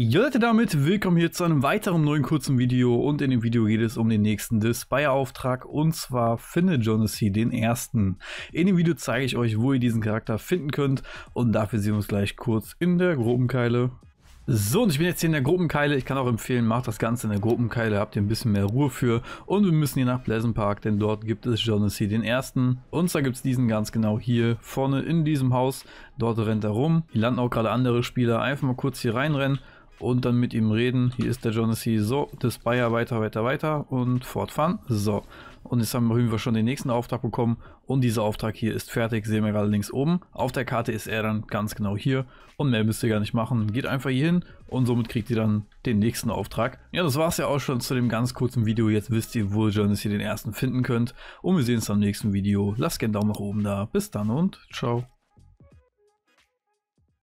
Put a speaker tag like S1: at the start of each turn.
S1: Ja Leute, damit willkommen hier zu einem weiteren neuen kurzen Video und in dem Video geht es um den nächsten despire auftrag und zwar finde Jonassy den ersten. In dem Video zeige ich euch, wo ihr diesen Charakter finden könnt und dafür sehen wir uns gleich kurz in der Grubenkeile. So, und ich bin jetzt hier in der Gruppenkeile. Ich kann auch empfehlen, macht das Ganze in der Gruppenkeile, habt ihr ein bisschen mehr Ruhe für. Und wir müssen hier nach Pleasant Park, denn dort gibt es Jonassy den ersten. Und zwar gibt es diesen ganz genau hier vorne in diesem Haus. Dort rennt er rum. Hier landen auch gerade andere Spieler. Einfach mal kurz hier reinrennen und dann mit ihm reden. Hier ist der Jonassy. So, das Bayer weiter, weiter, weiter und fortfahren. So, und jetzt haben wir schon den nächsten Auftrag bekommen und dieser Auftrag hier ist fertig. Sehen wir gerade links oben. Auf der Karte ist er dann ganz genau hier und mehr müsst ihr gar nicht machen. Geht einfach hier hin und somit kriegt ihr dann den nächsten Auftrag. Ja, das war es ja auch schon zu dem ganz kurzen Video. Jetzt wisst ihr, wo Jonas hier den ersten finden könnt und wir sehen uns dann im nächsten Video. Lasst gerne Daumen nach oben da. Bis dann und ciao.